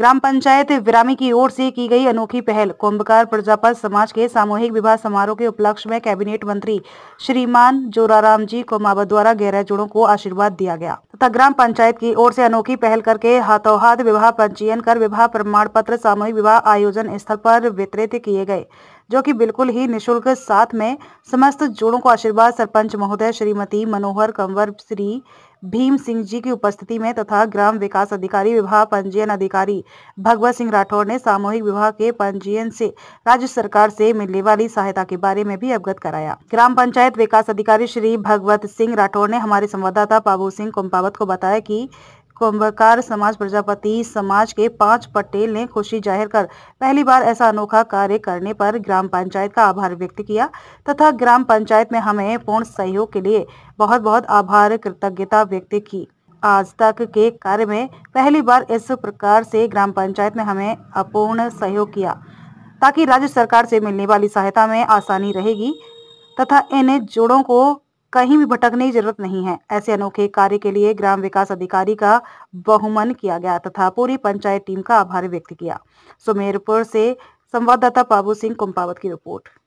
ग्राम पंचायत विरामी की ओर से की गई अनोखी पहल कुंभकार प्रजापत समाज के सामूहिक विवाह समारोह के उपलक्ष्य में कैबिनेट मंत्री श्रीमान जोराराम जी कोमावत द्वारा गैर जोड़ों को आशीर्वाद दिया गया तथा ग्राम पंचायत की ओर से अनोखी पहल करके हाथोहाथ विवाह पंजीयन कर विवाह प्रमाण पत्र सामूहिक विवाह आयोजन स्थल पर वितरित किए गए जो कि बिल्कुल ही निशुल्क साथ में समस्त जोड़ों को आशीर्वाद सरपंच महोदय श्रीमती मनोहर कंवर श्री भीम सिंह जी की उपस्थिति में तथा ग्राम विकास अधिकारी विभाग पंजीयन अधिकारी भगवत सिंह राठौर ने सामूहिक विवाह के पंजीयन से राज्य सरकार से मिलने वाली सहायता के बारे में भी अवगत कराया ग्राम पंचायत विकास अधिकारी श्री भगवत सिंह राठौर ने हमारे संवाददाता पाबू सिंह कुम्पावत को बताया की कुंभकार समाज प्रजापति समाज के पांच पटेल ने खुशी जाहिर कर पहली बार ऐसा अनोखा कार्य करने पर ग्राम पंचायत का आभार व्यक्त किया तथा ग्राम पंचायत में हमें पूर्ण सहयोग के लिए बहुत बहुत आभार कृतज्ञता व्यक्त की आज तक के कार्य में पहली बार इस प्रकार से ग्राम पंचायत ने हमें अपूर्ण सहयोग किया ताकि राज्य सरकार से मिलने वाली सहायता में आसानी रहेगी तथा इन जोड़ों को कहीं भी भटकने की जरूरत नहीं है ऐसे अनोखे कार्य के लिए ग्राम विकास अधिकारी का बहुमन किया गया तथा पूरी पंचायत टीम का आभार व्यक्त किया सुमेरपुर से संवाददाता बाबू सिंह कुंपावत की रिपोर्ट